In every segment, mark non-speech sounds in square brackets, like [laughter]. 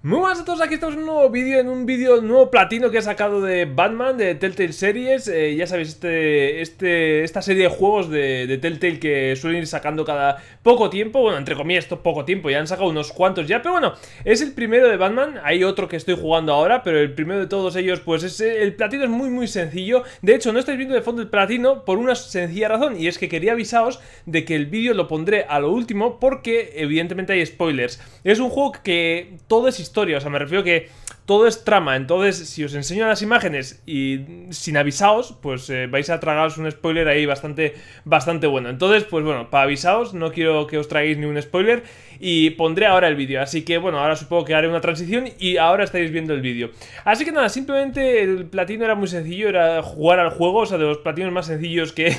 Muy buenas a todos, aquí estamos en un nuevo vídeo, en un vídeo nuevo platino que he sacado de Batman, de Telltale Series eh, Ya sabéis, este, este, esta serie de juegos de, Telltale que suelen ir sacando cada poco tiempo Bueno, entre comillas, esto poco tiempo, ya han sacado unos cuantos ya Pero bueno, es el primero de Batman, hay otro que estoy jugando ahora Pero el primero de todos ellos, pues es, eh, el platino es muy muy sencillo De hecho, no estáis viendo de fondo el platino por una sencilla razón Y es que quería avisaros de que el vídeo lo pondré a lo último porque evidentemente hay spoilers Es un juego que todo es historia. O sea, me refiero que todo es trama. Entonces, si os enseño las imágenes y sin avisaos, pues eh, vais a tragaros un spoiler ahí bastante, bastante bueno. Entonces, pues bueno, para avisaos, no quiero que os traigáis ni un spoiler y pondré ahora el vídeo. Así que bueno, ahora supongo que haré una transición y ahora estáis viendo el vídeo. Así que nada, simplemente el platino era muy sencillo, era jugar al juego, o sea, de los platinos más sencillos que,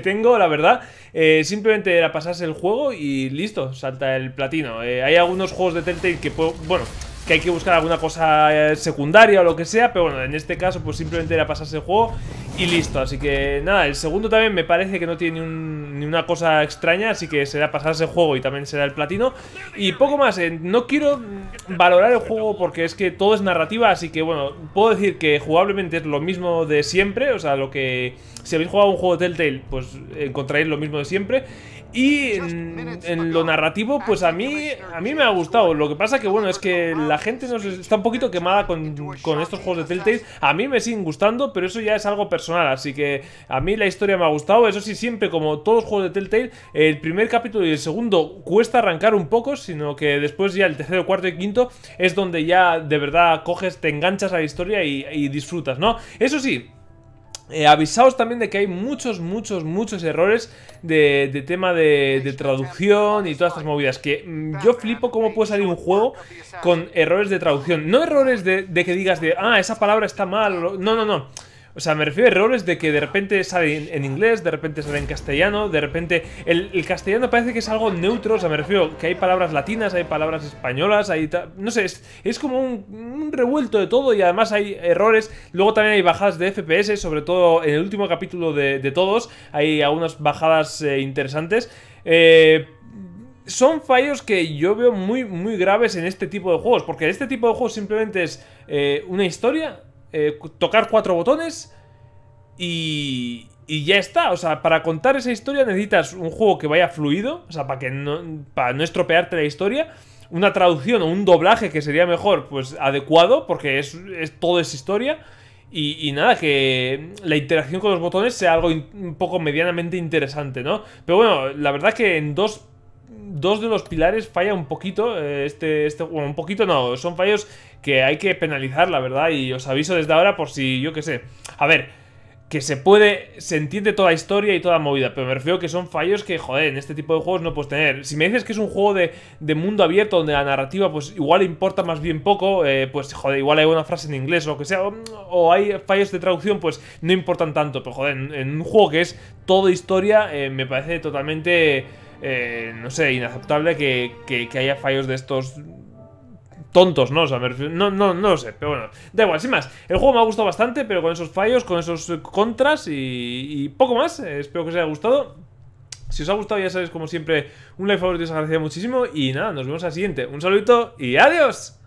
[laughs] tengo, la verdad. Eh, simplemente era pasarse el juego y listo, salta el platino. Eh, hay algunos juegos de Telltale que puedo... Bueno que hay que buscar alguna cosa eh, secundaria o lo que sea, pero bueno, en este caso pues simplemente era pasarse el juego y listo, así que nada, el segundo también me parece que no tiene ni, una cosa extraña, así que será pasarse el juego y también será el platino. Y poco más, eh, no quiero valorar el juego porque es que todo es narrativa, así que bueno, puedo decir que jugablemente es lo mismo de siempre, o sea, lo que... Si habéis jugado un juego de Telltale, pues encontraréis lo mismo de siempre. Y en, lo narrativo, pues a mí, a mí me ha gustado. Lo que pasa que, bueno, es que la gente nos está un poquito quemada con, con estos juegos de Telltale. A mí me siguen gustando, pero eso ya es algo personal Así que a mí la historia me ha gustado. Eso sí, siempre, como todos los juegos de Telltale, el primer capítulo y el segundo cuesta arrancar un poco, sino que después ya el tercero, cuarto y quinto es donde ya de verdad coges, te enganchas a la historia y, disfrutas, ¿no? Eso sí, eh, avisaos también de que hay muchos, muchos, muchos errores de, tema de, traducción y todas estas movidas. Que mm, yo flipo cómo puede salir un juego con errores de traducción. No errores de, de, que digas de, ah, esa palabra está mal. No, no, no. O sea, me refiero a errores de que de repente sale en inglés, de repente sale en castellano, de repente el, castellano parece que es algo neutro, o sea, me refiero que hay palabras latinas, hay palabras españolas, hay... No sé, es, como un, revuelto de todo y además hay errores, luego también hay bajadas de FPS, sobre todo en el último capítulo de, todos, hay algunas bajadas eh, interesantes. Eh, son fallos que yo veo muy, muy graves en este tipo de juegos, porque este tipo de juegos simplemente es eh, una historia, tocar cuatro botones, y, ya está. O sea, para contar esa historia necesitas un juego que vaya fluido, o sea, para, que no, para no estropearte la historia. Una traducción o un doblaje que sería mejor, pues adecuado, porque es, todo es historia. Y, nada, que la interacción con los botones sea algo un poco medianamente interesante, ¿no? Pero bueno, la verdad que en dos, dos de los pilares falla un poquito. Eh, este, este, bueno, un poquito no, son fallos que hay que penalizar, la verdad. Y os aviso desde ahora por si, yo qué sé. A ver, que se puede, se entiende toda la historia y toda la movida, pero me refiero que son fallos que, joder, en este tipo de juegos no puedes tener. Si me dices que es un juego de, mundo abierto donde la narrativa, pues igual importa más bien poco, eh, pues, joder, igual hay una frase en inglés o que sea, o, hay fallos de traducción, pues no importan tanto, pero, joder, en, un juego que es todo historia, eh, me parece totalmente, eh, no sé, inaceptable que haya fallos de estos tontos, ¿no? O sea, no, no, no lo sé, pero bueno, da igual, sin más. El juego me ha gustado bastante, pero con esos fallos, con esos eh, contras y, poco más. Eh, espero que os haya gustado. Si os ha gustado, ya sabéis, como siempre, un like favorito os agradecería muchísimo. Y nada, nos vemos al siguiente. Un saludito y adiós.